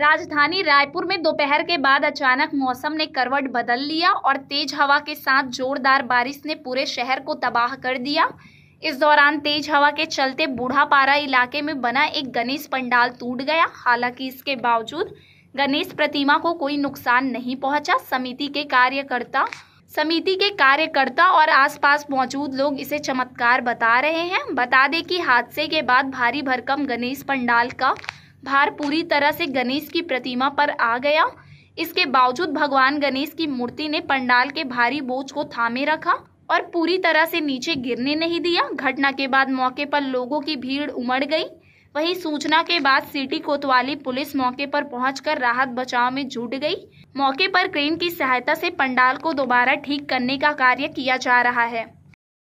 राजधानी रायपुर में दोपहर के बाद अचानक मौसम ने करवट बदल लिया और तेज हवा के साथ जोरदार बारिश ने पूरे शहर को तबाह कर दिया इस दौरान तेज हवा के चलते बूढ़ापारा इलाके में बना एक गणेश पंडाल टूट गया हालांकि इसके बावजूद गणेश प्रतिमा को कोई नुकसान नहीं पहुंचा समिति के कार्यकर्ता समिति के कार्यकर्ता और आसपास मौजूद लोग इसे चमत्कार बता रहे हैं बता दें कि हादसे के बाद भारी भरकम गणेश पंडाल का भार पूरी तरह से गणेश की प्रतिमा पर आ गया इसके बावजूद भगवान गणेश की मूर्ति ने पंडाल के भारी बोझ को थामे रखा और पूरी तरह से नीचे गिरने नहीं दिया घटना के बाद मौके पर लोगों की भीड़ उमड़ गई वहीं सूचना के बाद सिटी कोतवाली पुलिस मौके पर पहुंचकर राहत बचाव में जुट गई मौके पर क्रेन की सहायता से पंडाल को दोबारा ठीक करने का कार्य किया जा रहा है